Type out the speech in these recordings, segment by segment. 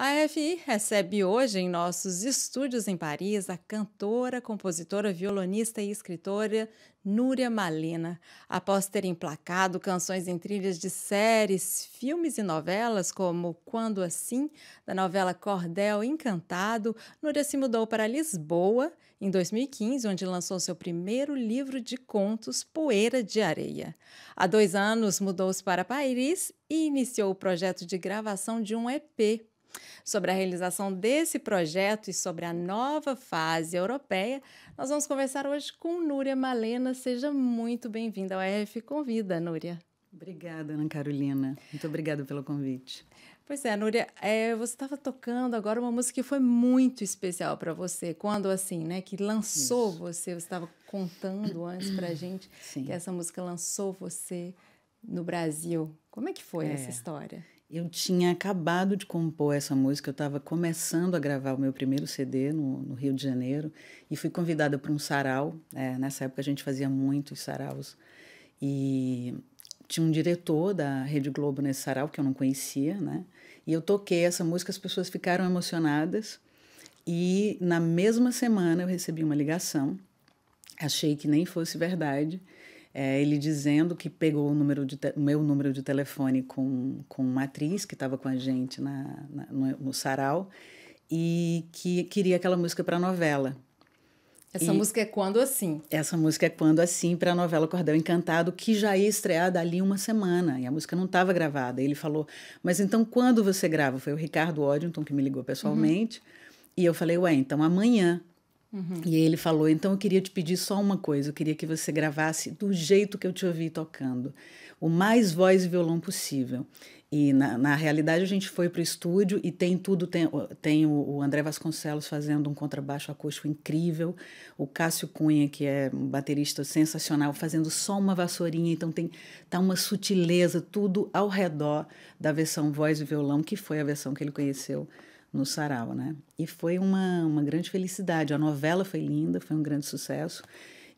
A FI recebe hoje em nossos estúdios em Paris a cantora, compositora, violonista e escritora Núria Malena. Após ter emplacado canções em trilhas de séries, filmes e novelas, como Quando Assim, da novela Cordel Encantado, Núria se mudou para Lisboa em 2015, onde lançou seu primeiro livro de contos, Poeira de Areia. Há dois anos, mudou-se para Paris e iniciou o projeto de gravação de um EP Sobre a realização desse projeto e sobre a nova fase europeia, nós vamos conversar hoje com Núria Malena. Seja muito bem-vinda ao RF Convida, Núria. Obrigada, Ana Carolina. Muito obrigada pelo convite. Pois é, Núria, é, você estava tocando agora uma música que foi muito especial para você. Quando, assim, né, que lançou Isso. você, você estava contando antes para gente Sim. que essa música lançou você no Brasil. Como é que foi é. essa história? Eu tinha acabado de compor essa música, eu estava começando a gravar o meu primeiro CD no, no Rio de Janeiro e fui convidada para um sarau. É, nessa época a gente fazia muitos saraus. E tinha um diretor da Rede Globo nesse sarau que eu não conhecia, né? E eu toquei essa música, as pessoas ficaram emocionadas. E na mesma semana eu recebi uma ligação, achei que nem fosse verdade, é, ele dizendo que pegou o número de te, meu número de telefone com, com uma atriz que estava com a gente na, na no, no sarau e que queria aquela música para a novela. Essa e música é Quando Assim. Essa música é Quando Assim, para a novela Cordel Encantado, que já ia estrear dali uma semana, e a música não estava gravada. ele falou, mas então quando você grava? Foi o Ricardo Oddington que me ligou pessoalmente, uhum. e eu falei, ué, então amanhã. Uhum. E ele falou: Então eu queria te pedir só uma coisa, eu queria que você gravasse do jeito que eu te ouvi tocando, o mais voz e violão possível. E na, na realidade a gente foi para o estúdio e tem tudo: tem, tem o, o, André Vasconcelos fazendo um contrabaixo acústico incrível, o Cássio Cunha, que é um baterista sensacional, fazendo só uma vassourinha. Então tem tá uma sutileza, tudo ao redor da versão voz e violão, que foi a versão que ele conheceu no sarau, né? E foi uma, uma grande felicidade. A novela foi linda, foi um grande sucesso.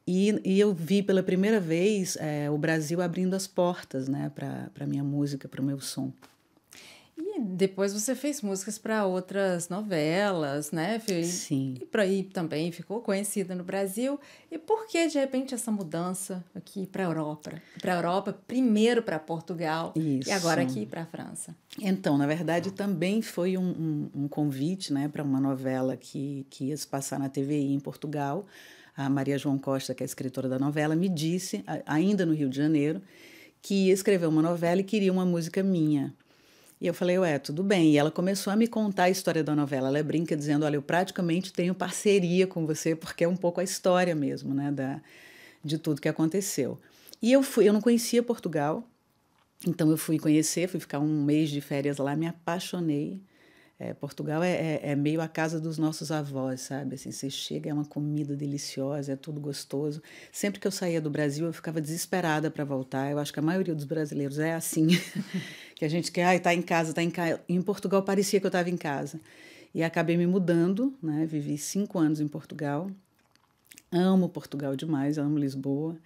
E, e eu vi pela primeira vez é, o Brasil abrindo as portas, né, para minha música, para o meu som depois você fez músicas para outras novelas, né? Sim. E para aí também ficou conhecida no Brasil. E por que de repente essa mudança aqui para Europa? Para Europa, primeiro para Portugal Isso. e agora aqui para a França. Então, na verdade, também foi um, um, um convite, né, para uma novela que que ia se passar na TVI em Portugal. A Maria João Costa, que é a escritora da novela, me disse ainda no Rio de Janeiro que ia escrever uma novela e queria uma música minha. E eu falei, ué, tudo bem. E ela começou a me contar a história da novela. Ela é brinca dizendo, olha, eu praticamente tenho parceria com você, porque é um pouco a história mesmo, né, da, de tudo que aconteceu. E eu fui, eu não conhecia Portugal, então eu fui conhecer, fui ficar um mês de férias lá, me apaixonei. É, Portugal é, é, é, meio a casa dos nossos avós, sabe? Assim, você chega, é uma comida deliciosa, é tudo gostoso. Sempre que eu saía do Brasil, eu ficava desesperada para voltar. Eu acho que a maioria dos brasileiros é assim. que a gente quer, ai, tá em casa, tá em casa. Em Portugal parecia que eu estava em casa. E acabei me mudando, né? Vivi cinco anos em Portugal. Amo Portugal demais, amo Lisboa.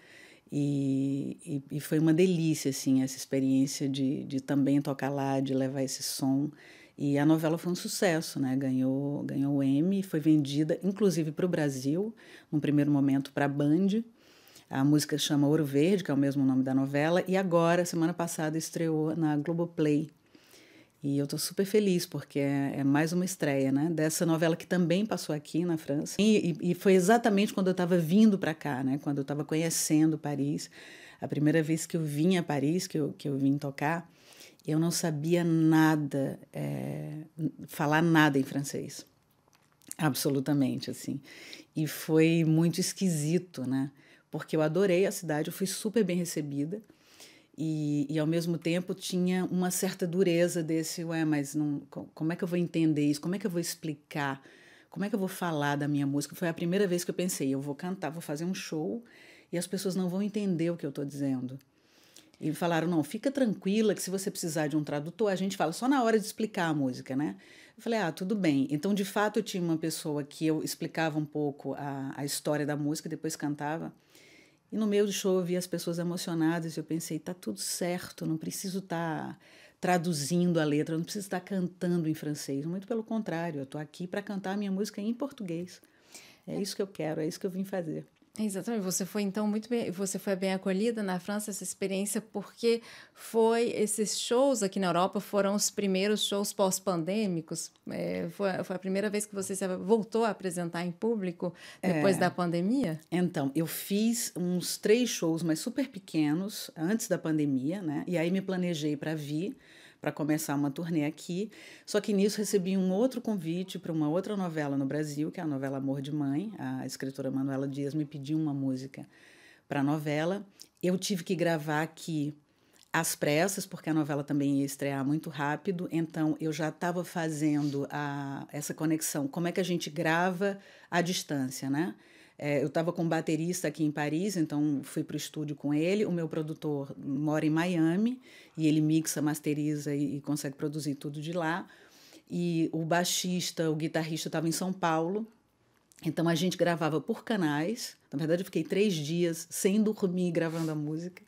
E, e, e, foi uma delícia, assim, essa experiência de, de também tocar lá, de levar esse som. E a novela foi um sucesso, né? Ganhou, ganhou o Emmy, foi vendida, inclusive, para o Brasil, num primeiro momento para a Band, a música chama Ouro Verde, que é o mesmo nome da novela, e agora, semana passada, estreou na Globoplay. E eu estou super feliz, porque é, é, mais uma estreia, né? Dessa novela que também passou aqui na França. E, e, e foi exatamente quando eu estava vindo para cá, né? Quando eu estava conhecendo Paris. A primeira vez que eu vim a Paris, que eu, que eu vim tocar, eu não sabia nada, é, falar nada em francês. Absolutamente, assim. E foi muito esquisito, né? porque eu adorei a cidade, eu fui super bem recebida. E, e ao mesmo tempo tinha uma certa dureza desse, ué, mas não, como é que eu vou entender isso? Como é que eu vou explicar? Como é que eu vou falar da minha música? Foi a primeira vez que eu pensei, eu vou cantar, vou fazer um show e as pessoas não vão entender o que eu estou dizendo. E falaram: não, fica tranquila que se você precisar de um tradutor, a gente fala só na hora de explicar a música, né? Eu falei: ah, tudo bem. Então, de fato, eu tinha uma pessoa que eu explicava um pouco a, a história da música, depois cantava. E no meio do show eu vi as pessoas emocionadas e eu pensei, tá tudo certo, não preciso estar tá traduzindo a letra, não preciso estar tá cantando em francês. Muito pelo contrário, eu tô aqui para cantar a minha música em português. É, é isso que eu quero, é isso que eu vim fazer. Exatamente. Você foi então muito bem, você foi bem acolhida na França essa experiência porque foi esses shows aqui na Europa foram os primeiros shows pós-pandêmicos. É, foi, foi, a primeira vez que você voltou a apresentar em público depois é, da pandemia. Então eu fiz uns três shows, mas super pequenos antes da pandemia, né? E aí me planejei para vir para começar uma turnê aqui. Só que nisso recebi um outro convite para uma outra novela no Brasil, que é a novela Amor de Mãe. A escritora Manuela Dias me pediu uma música para a novela. Eu tive que gravar aqui às pressas, porque a novela também ia estrear muito rápido, então eu já estava fazendo a, essa conexão. Como é que a gente grava à distância, né? É, eu estava com um baterista aqui em Paris, então fui para o estúdio com ele. O meu produtor mora em Miami e ele mixa, masteriza e, e consegue produzir tudo de lá. E o baixista, o guitarrista estava em São Paulo. Então a gente gravava por canais. Na verdade, eu fiquei três dias sem dormir gravando a música.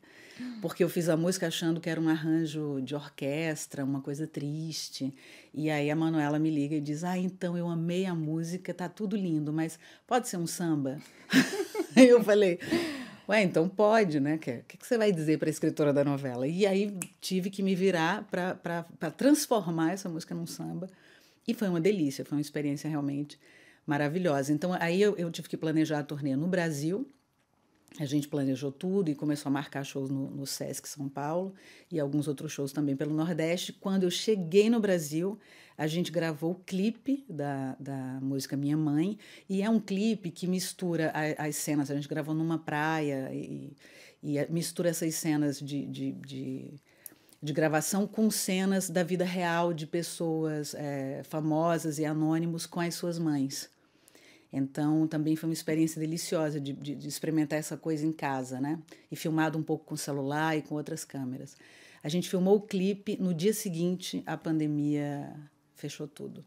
Porque eu fiz a música achando que era um arranjo de orquestra, uma coisa triste. E aí a Manuela me liga e diz: Ah, então eu amei a música, tá tudo lindo, mas pode ser um samba? eu falei. Ué, então pode, né? O que, que, que, você vai dizer para a escritora da novela? E aí tive que me virar para transformar essa música num samba. E foi uma delícia, foi uma experiência realmente maravilhosa. Então aí eu, eu tive que planejar a turnê no Brasil, a gente planejou tudo e começou a marcar shows no, no, Sesc São Paulo e alguns outros shows também pelo Nordeste. Quando eu cheguei no Brasil, a gente gravou o clipe da, da música Minha Mãe, e é um clipe que mistura a, as cenas. A gente gravou numa praia e, e mistura essas cenas de, de, de de gravação com cenas da vida real de pessoas é, famosas e anônimos com as suas mães. Então, também foi uma experiência deliciosa de, de, de, experimentar essa coisa em casa, né? E filmado um pouco com celular e com outras câmeras. A gente filmou o clipe, no dia seguinte a pandemia fechou tudo.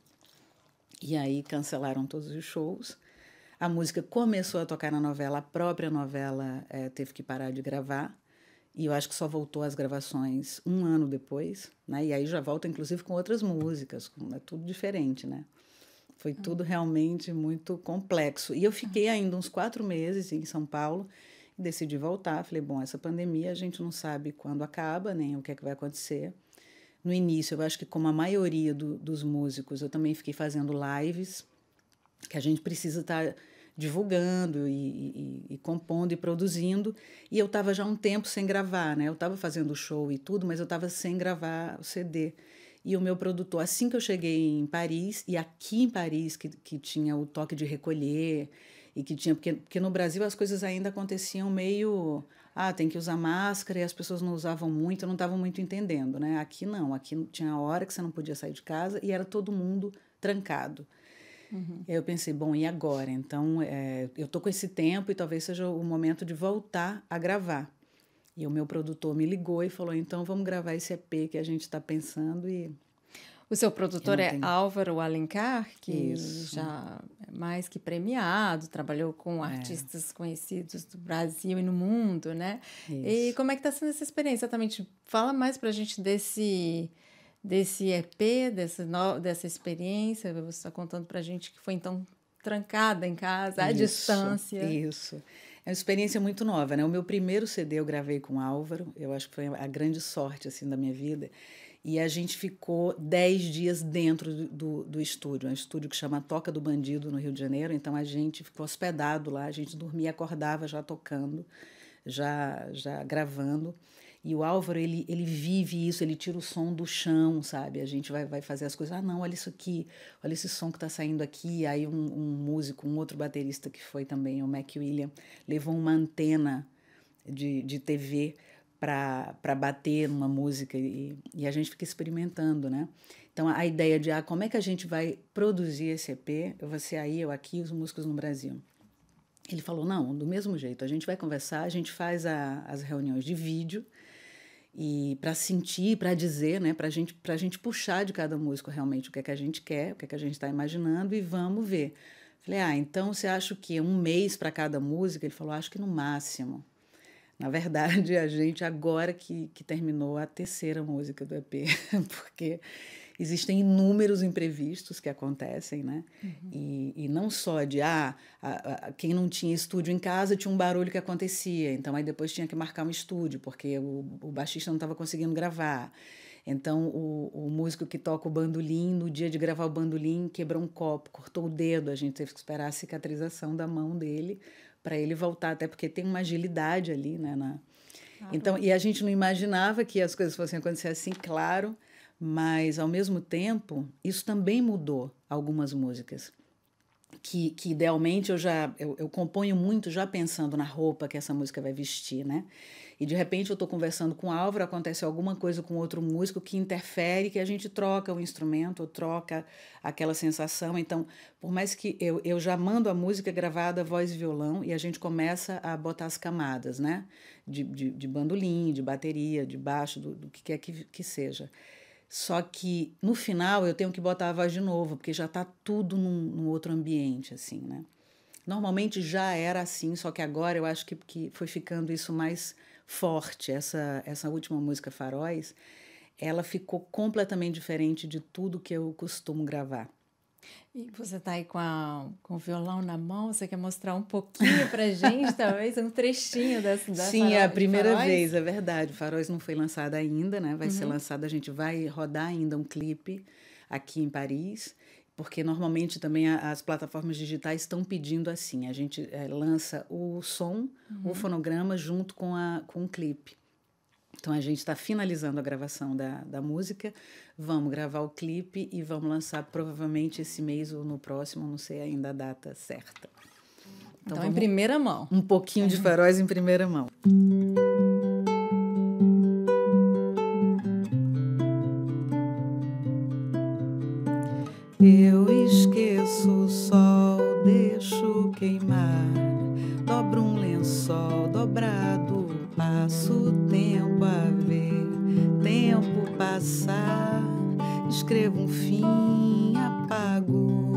E aí cancelaram todos os shows. A música começou a tocar na novela, a própria novela é, teve que parar de gravar. E eu acho que só voltou às gravações um ano depois, né? E aí já volta, inclusive, com outras músicas, com, é tudo diferente, né? Foi ah. tudo realmente muito complexo. E eu fiquei ah. ainda uns quatro meses em São Paulo e decidi voltar. Falei, bom, essa pandemia a gente não sabe quando acaba, nem o que é que vai acontecer. No início, eu acho que como a maioria do, dos músicos, eu também fiquei fazendo lives, que a gente precisa estar tá divulgando e, e, e compondo e produzindo. E eu estava já um tempo sem gravar, né? Eu estava fazendo show e tudo, mas eu estava sem gravar o CD. E o meu produtor, assim que eu cheguei em Paris, e aqui em Paris, que, que tinha o toque de recolher, e que tinha. Porque, porque no Brasil as coisas ainda aconteciam meio. Ah, tem que usar máscara, e as pessoas não usavam muito, não estavam muito entendendo, né? Aqui não, aqui tinha hora que você não podia sair de casa e era todo mundo trancado. Uhum. Eu pensei, bom, e agora? Então, é, eu tô com esse tempo e talvez seja o momento de voltar a gravar. E o meu produtor me ligou e falou: então vamos gravar esse EP que a gente está pensando e. O seu produtor é tenho... Álvaro Alencar, que Isso. já é mais que premiado, trabalhou com é. artistas é. conhecidos do Brasil e no mundo, né? Isso. E como é que está sendo essa experiência exatamente? Fala mais para a gente desse, desse EP, dessa no, dessa experiência. Você está contando para a gente que foi então trancada em casa, à isso, distância. Isso. É uma experiência muito nova, né? O meu primeiro CD eu gravei com o Álvaro, eu acho que foi a grande sorte, assim, da minha vida. E a gente ficou dez dias dentro do, do estúdio, um estúdio que chama Toca do Bandido, no Rio de Janeiro. Então a gente ficou hospedado lá, a gente dormia, acordava já tocando, já, já gravando. E o Álvaro, ele, ele vive isso, ele tira o som do chão, sabe? A gente vai, vai fazer as coisas, ah, não, olha isso aqui, olha esse som que tá saindo aqui. Aí um, um músico, um outro baterista que foi também, o Mac William, levou uma antena de, de TV para bater numa música e, e a gente fica experimentando, né? Então a ideia de ah, como é que a gente vai produzir esse EP, eu você aí, eu aqui, os músicos no Brasil. Ele falou: não, do mesmo jeito, a gente vai conversar, a gente faz a, as reuniões de vídeo, e para sentir, para dizer, né, para gente, a gente puxar de cada músico realmente o que é que a gente quer, o que é que a gente está imaginando e vamos ver. Falei, ah, então você acha que um mês para cada música? Ele falou, acho que no máximo. Na verdade, a gente, agora que, que terminou a terceira música do EP, porque existem inúmeros imprevistos que acontecem, né? Uhum. E, e, não só de, ah, a, a, quem não tinha estúdio em casa tinha um barulho que acontecia, então aí depois tinha que marcar um estúdio, porque o, o baixista não estava conseguindo gravar. Então, o, o, músico que toca o bandolim, no dia de gravar o bandolim, quebrou um copo, cortou o dedo, a gente teve que esperar a cicatrização da mão dele para ele voltar, até porque tem uma agilidade ali, né? Na... Claro. Então, e a gente não imaginava que as coisas fossem acontecer assim, claro. Mas, ao mesmo tempo, isso também mudou algumas músicas. Que, que idealmente eu já eu, eu componho muito já pensando na roupa que essa música vai vestir, né? E de repente eu estou conversando com o Álvaro, acontece alguma coisa com outro músico que interfere, que a gente troca o instrumento, troca aquela sensação. Então, por mais que eu, eu já mando a música gravada, voz e violão, e a gente começa a botar as camadas, né? De, de, de bandolim, de bateria, de baixo, do, do que quer que, que seja. Só que no final eu tenho que botar a voz de novo, porque já está tudo num, num, outro ambiente, assim, né? Normalmente já era assim, só que agora eu acho que, que foi ficando isso mais forte. Essa, essa última música, Faróis, ela ficou completamente diferente de tudo que eu costumo gravar. E você está aí com, a, com o violão na mão, você quer mostrar um pouquinho para gente, talvez, um trechinho dessa da Sim, é a primeira vez, é verdade. O Faróis não foi lançada ainda, né? Vai uhum. ser lançado, a gente vai rodar ainda um clipe aqui em Paris, porque normalmente também a, as plataformas digitais estão pedindo assim, a gente é, lança o som, uhum. o fonograma junto com, a, com o clipe. Então a gente está finalizando a gravação da, da música, vamos gravar o clipe e vamos lançar provavelmente esse mês ou no próximo, não sei ainda a data certa. Então, então em primeira mão. Um pouquinho de é. faróis em primeira mão. passar, escrevo um fim, apago.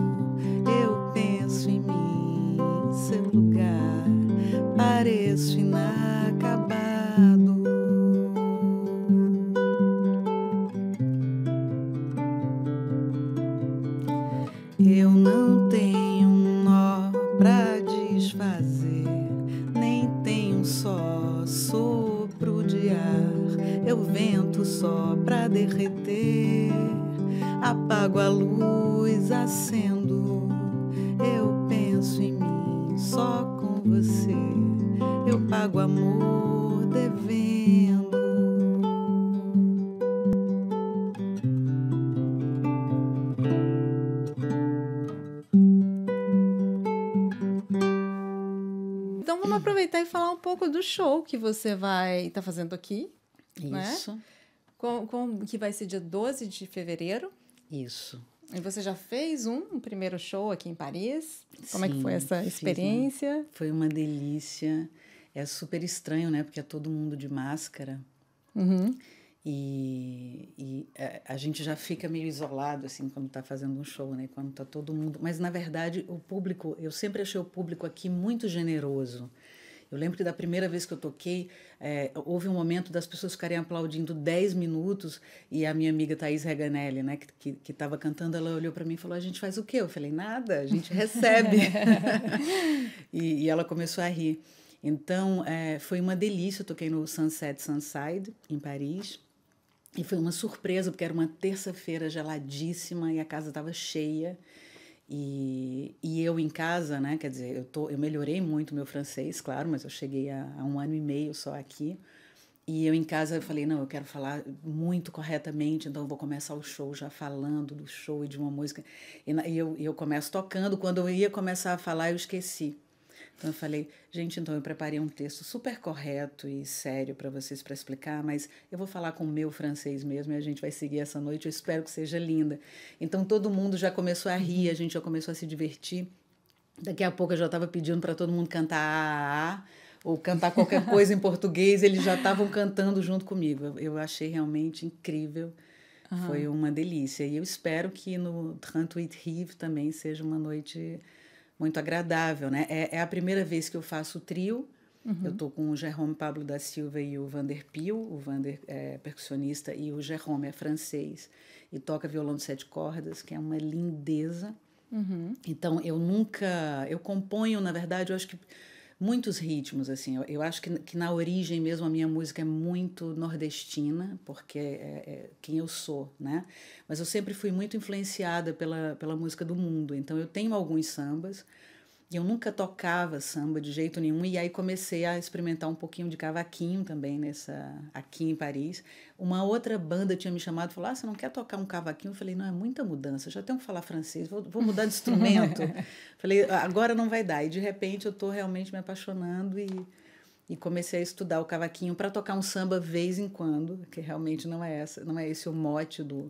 eu pago amor devendo. Então vamos aproveitar e falar um pouco do show que você vai estar tá fazendo aqui. Né? Isso. Né? Com, com, que vai ser dia 12 de fevereiro. Isso. E você já fez um, um primeiro show aqui em Paris? Como Sim, é que foi essa experiência? foi uma delícia é super estranho, né? Porque é todo mundo de máscara. Uhum. E, e a, é, a, gente já fica meio isolado, assim, quando está fazendo um show, né? Quando está todo mundo. Mas, na verdade, o público, eu sempre achei o público aqui muito generoso. Eu lembro que da primeira vez que eu toquei, é, houve um momento das pessoas ficarem aplaudindo 10 minutos e a minha amiga Thaís Reganelli, né, que estava cantando, ela olhou para mim e falou: A gente faz o quê? Eu falei: Nada, a gente recebe. e, e ela começou a rir. Então, é, foi uma delícia. Eu toquei no Sunset Sunside, em Paris. E foi uma surpresa, porque era uma terça-feira geladíssima e a casa estava cheia. E, e eu em casa, né? Quer dizer, eu, tô, eu melhorei muito meu francês, claro, mas eu cheguei a, a um ano e meio só aqui. E eu em casa eu falei, não, eu quero falar muito corretamente, então eu vou começar o show já falando do show e de uma música. E, eu, eu começo tocando, quando eu ia começar a falar eu esqueci. Então eu falei, gente, então eu preparei um texto super correto e sério para vocês para explicar, mas eu vou falar com o meu francês mesmo e a gente vai seguir essa noite. Eu espero que seja linda. Então todo mundo já começou a rir, a gente já começou a se divertir. Daqui a pouco eu já estava pedindo para todo mundo cantar ou cantar qualquer coisa em português, eles já estavam cantando junto comigo. Eu, achei realmente incrível. Uhum. Foi uma delícia. E eu espero que no Trantuit Rive também seja uma noite muito agradável, né? É, é a primeira vez que eu faço trio. Uhum. Eu tô com o Jerome Pablo da Silva e o Vander Pio, o Vander é percussionista e o Jerome é francês e toca violão de sete cordas, que é uma lindeza. Uhum. Então eu nunca, eu componho na verdade, eu acho que muitos ritmos, assim. Eu, eu acho que, que na origem mesmo a minha música é muito nordestina, porque é, é, é, quem eu sou, né? Mas eu sempre fui muito influenciada pela, pela música do mundo, então eu tenho alguns sambas e eu nunca tocava samba de jeito nenhum. E aí comecei a experimentar um pouquinho de cavaquinho também nessa aqui em Paris. Uma outra banda tinha me chamado e falou: Ah, você não quer tocar um cavaquinho? Eu falei: Não, é muita mudança. Já tenho que falar francês, vou, vou mudar de instrumento. falei: ah, Agora não vai dar. E de repente eu estou realmente me apaixonando e, e comecei a estudar o cavaquinho para tocar um samba vez em quando, que realmente não é, essa, não é esse o mote do,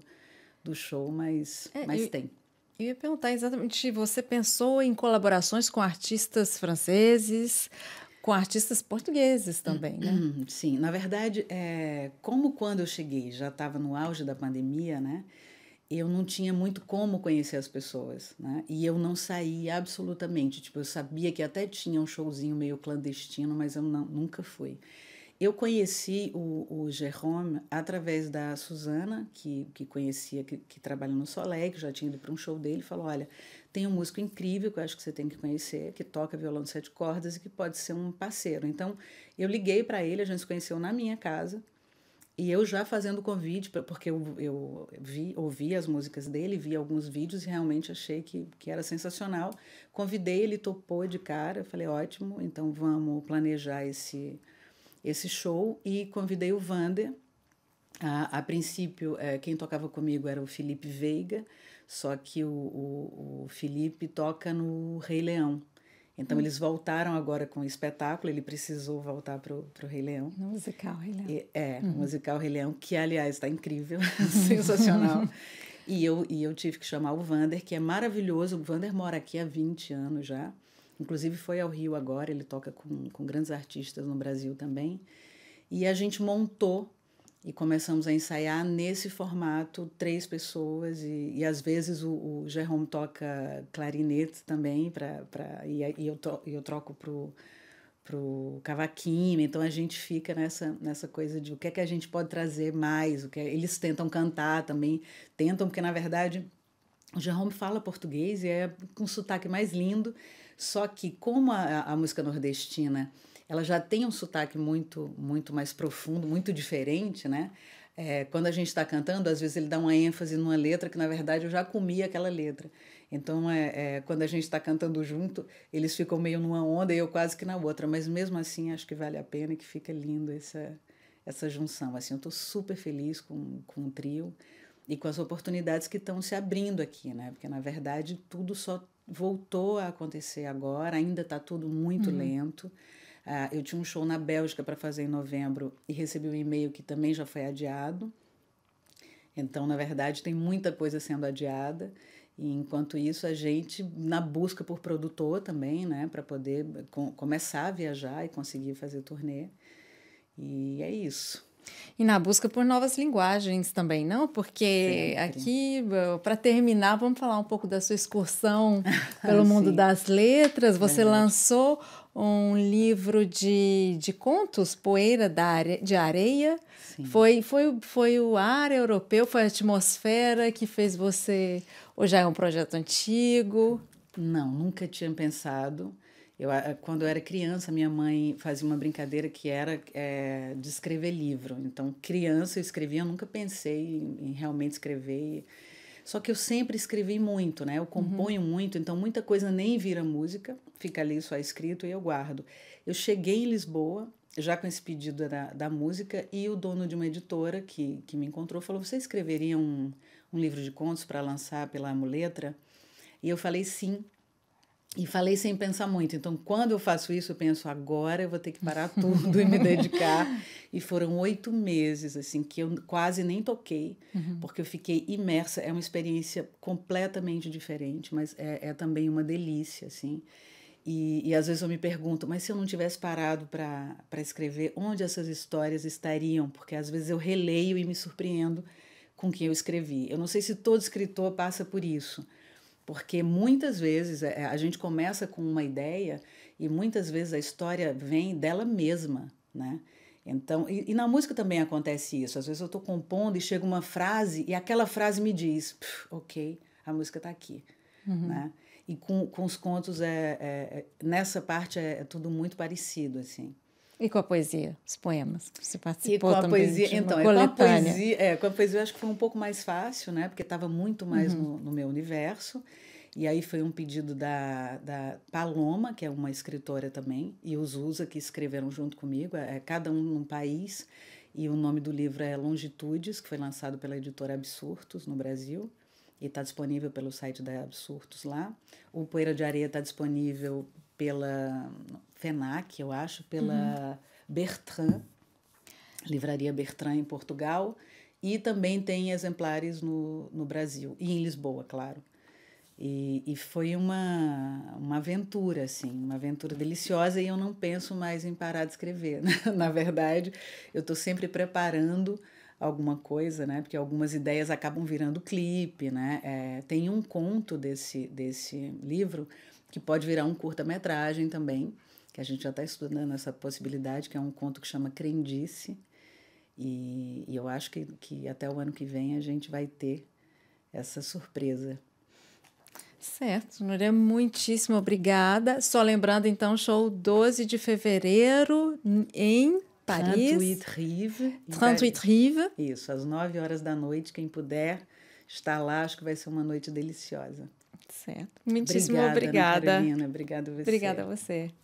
do show, mas, é, mas e, tem. Eu ia perguntar exatamente, você pensou em colaborações com artistas franceses, com artistas portugueses também, né? Uhum, uhum, sim, na verdade, é, como quando eu cheguei já estava no auge da pandemia, né? Eu não tinha muito como conhecer as pessoas, né? E eu não saí absolutamente. Tipo, eu sabia que até tinha um showzinho meio clandestino, mas eu não, nunca fui. Eu conheci o, o Jerome através da Suzana, que, que conhecia, que, que trabalha no Soleil, que já tinha ido para um show dele, falou: Olha, tem um músico incrível que eu acho que você tem que conhecer, que toca violão de sete cordas e que pode ser um parceiro. Então, eu liguei para ele, a gente se conheceu na minha casa, e eu já fazendo convite, porque eu, eu vi, ouvi as músicas dele, vi alguns vídeos e realmente achei que, que era sensacional. Convidei, ele topou de cara, eu falei, ótimo, então vamos planejar esse esse show e convidei o Vander. A, a princípio, é, quem tocava comigo era o Felipe Veiga, só que o, o, o Felipe toca no Rei Leão. Então hum. eles voltaram agora com o espetáculo, ele precisou voltar para o Rei Leão. No musical Rei Leão. E, é, hum. musical Rei Leão, que aliás está incrível, sensacional. E eu, e eu tive que chamar o Vander, que é maravilhoso. O Vander mora aqui há 20 anos já. Inclusive foi ao Rio agora, ele toca com, com grandes artistas no Brasil também. E a gente montou e começamos a ensaiar nesse formato, três pessoas, e, e às vezes o, o Jerome toca clarinete também, pra, pra, e, e eu, to, eu troco pro, pro cavaquinho, então a gente fica nessa, nessa coisa de o que é que a gente pode trazer mais, o que é, eles tentam cantar também, tentam, porque na verdade o Jerome fala português e é com um sotaque mais lindo, só que como a, a música nordestina ela já tem um sotaque muito muito mais profundo, muito diferente, né? É, quando a gente está cantando, às vezes ele dá uma ênfase numa letra que na verdade eu já comi aquela letra. Então, é, é quando a gente está cantando junto, eles ficam meio numa onda e eu quase que na outra. Mas mesmo assim, acho que vale a pena e que fica lindo essa, essa junção. Assim, eu estou super feliz com, com o trio e com as oportunidades que estão se abrindo aqui, né? Porque na verdade tudo só voltou a acontecer agora, ainda está tudo muito uhum. lento. Ah, eu tinha um show na Bélgica para fazer em novembro e recebi um e-mail que também já foi adiado. Então, na verdade, tem muita coisa sendo adiada. E enquanto isso, a gente na busca por produtor também, né, para poder com, começar a viajar e conseguir fazer turnê. E é isso. E na busca por novas linguagens também, não? Porque aqui, para terminar, vamos falar um pouco da sua excursão pelo ah, mundo das letras. Você lançou um livro de, de contos, Poeira da are, de Areia. Foi, foi, foi o ar europeu, foi a atmosfera que fez você. Ou já é um projeto antigo? Não, nunca tinha pensado. Eu, quando eu era criança, minha mãe fazia uma brincadeira que era é, de escrever livro. Então, criança eu escrevia, eu nunca pensei em, em realmente escrever. Só que eu sempre escrevi muito, né? Eu componho uhum. muito, então muita coisa nem vira música, fica ali só escrito e eu guardo. Eu cheguei em Lisboa, já com esse pedido da, da música, e o dono de uma editora que, que me encontrou falou: Você escreveria um, um livro de contos para lançar pela Amuletra? E eu falei sim. E falei sem pensar muito. Então, quando eu faço isso, eu penso, agora eu vou ter que parar tudo e me dedicar. E foram oito meses, assim, que eu quase nem toquei, uhum. porque eu fiquei imersa. É uma experiência completamente diferente, mas é, é também uma delícia, assim. E, e às vezes eu me pergunto, mas se eu não tivesse parado para escrever, onde essas histórias estariam? Porque às vezes eu releio e me surpreendo com o que eu escrevi. Eu não sei se todo escritor passa por isso porque muitas vezes é, é, a gente começa com uma ideia e muitas vezes a história vem dela mesma, né? Então, e, e na música também acontece isso. Às vezes eu estou compondo e chega uma frase e aquela frase me diz, ok, a música está aqui, uhum. né? E com, com os contos é, é, é nessa parte é, é tudo muito parecido, assim. E com a poesia, os poemas. Você participou e com a poesia, então, com a poesia, é, com a poesia eu acho que foi um pouco mais fácil, né? Porque estava muito mais uhum. no, no, meu universo. E aí foi um pedido da, da Paloma, que é uma escritora também, e os Usa, que escreveram junto comigo, é, é cada um num país. E o nome do livro é Longitudes, que foi lançado pela editora Absurtos no Brasil e está disponível pelo site da Absurtos lá. O Poeira de Areia está disponível pela FENAC, eu acho, pela uhum. Bertrand, Livraria Bertrand em Portugal, e também tem exemplares no, no Brasil, e em Lisboa, claro. E, e foi uma, uma aventura, assim, uma aventura deliciosa, e eu não penso mais em parar de escrever. Né? Na verdade, eu estou sempre preparando alguma coisa, né? Porque algumas ideias acabam virando clipe, né? É, tem um conto desse, desse livro que pode virar um curta-metragem também, que a gente já está estudando essa possibilidade, que é um conto que chama Crendice, e, e eu acho que, que até o ano que vem a gente vai ter essa surpresa. Certo, Núria, muitíssimo obrigada. Só lembrando, então, show 12 de fevereiro em Paris. 38 Rive. 38 Rive. Isso, às 9 horas da noite. Quem puder estar lá, acho que vai ser uma noite deliciosa. Certo. Muitíssimo obrigada. Obrigada, obrigada. Carolina. Obrigada a você. Obrigada a você.